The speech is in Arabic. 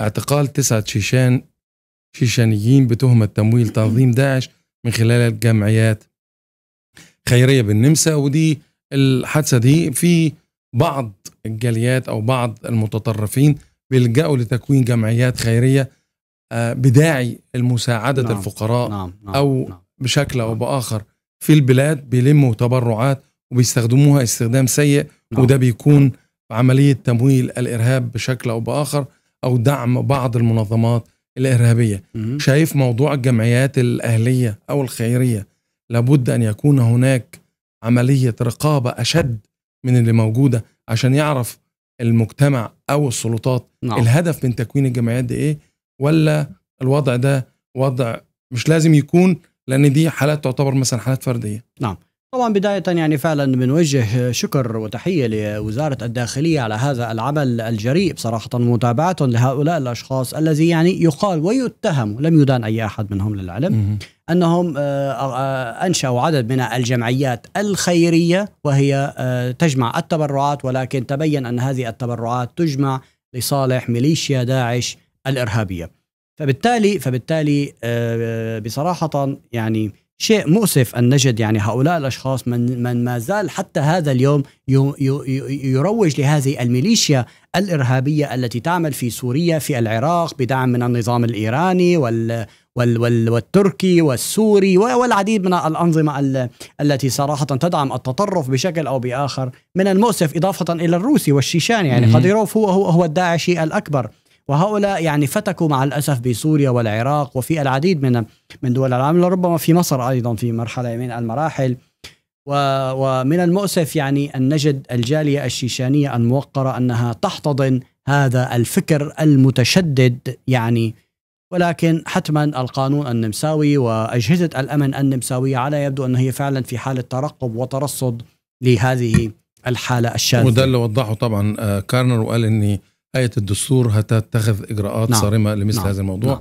اعتقال تسعة شيشان شيشانيين بتهمة تمويل تنظيم داعش من خلال الجمعيات خيرية بالنمسا ودي الحادثة دي في بعض الجاليات أو بعض المتطرفين بيلجأوا لتكوين جمعيات خيرية آه، بداعي المساعدة نعم الفقراء نعم نعم أو نعم بشكل أو نعم. بآخر في البلاد بيلموا تبرعات وبيستخدموها استخدام سيء نعم وده بيكون نعم. عملية تمويل الإرهاب بشكل أو بآخر او دعم بعض المنظمات الارهابيه م- شايف موضوع الجمعيات الاهليه او الخيريه لابد ان يكون هناك عمليه رقابه اشد من اللي موجوده عشان يعرف المجتمع او السلطات نعم. الهدف من تكوين الجمعيات دي ايه ولا الوضع ده وضع مش لازم يكون لان دي حالات تعتبر مثلا حالات فرديه نعم طبعا بداية يعني فعلا بنوجه شكر وتحية لوزارة الداخلية على هذا العمل الجريء بصراحة متابعة لهؤلاء الأشخاص الذي يعني يقال ويتهم لم يدان أي أحد منهم للعلم أنهم آه، آه، أنشأوا عدد من الجمعيات الخيرية وهي آه، تجمع التبرعات ولكن تبين أن هذه التبرعات تجمع لصالح ميليشيا داعش الإرهابية فبالتالي فبالتالي بصراحة يعني شيء مؤسف أن نجد يعني هؤلاء الأشخاص من, من ما زال حتى هذا اليوم يروج لهذه الميليشيا الإرهابية التي تعمل في سوريا في العراق بدعم من النظام الإيراني وال وال وال والتركي والسوري والعديد من الأنظمة التي صراحة تدعم التطرف بشكل أو بآخر من المؤسف إضافة إلى الروسي والشيشاني يعني قديروف هو هو هو الداعشي الأكبر وهؤلاء يعني فتكوا مع الاسف بسوريا والعراق وفي العديد من من دول العالم لربما في مصر ايضا في مرحله من المراحل ومن المؤسف يعني ان نجد الجاليه الشيشانيه الموقره انها تحتضن هذا الفكر المتشدد يعني ولكن حتما القانون النمساوي واجهزه الامن النمساويه على يبدو ان هي فعلا في حاله ترقب وترصد لهذه الحاله الشاذه وده اللي وضحه طبعا آه، كارنر وقال اني ايه الدستور هتتخذ اجراءات نعم. صارمه لمثل نعم. هذا الموضوع نعم.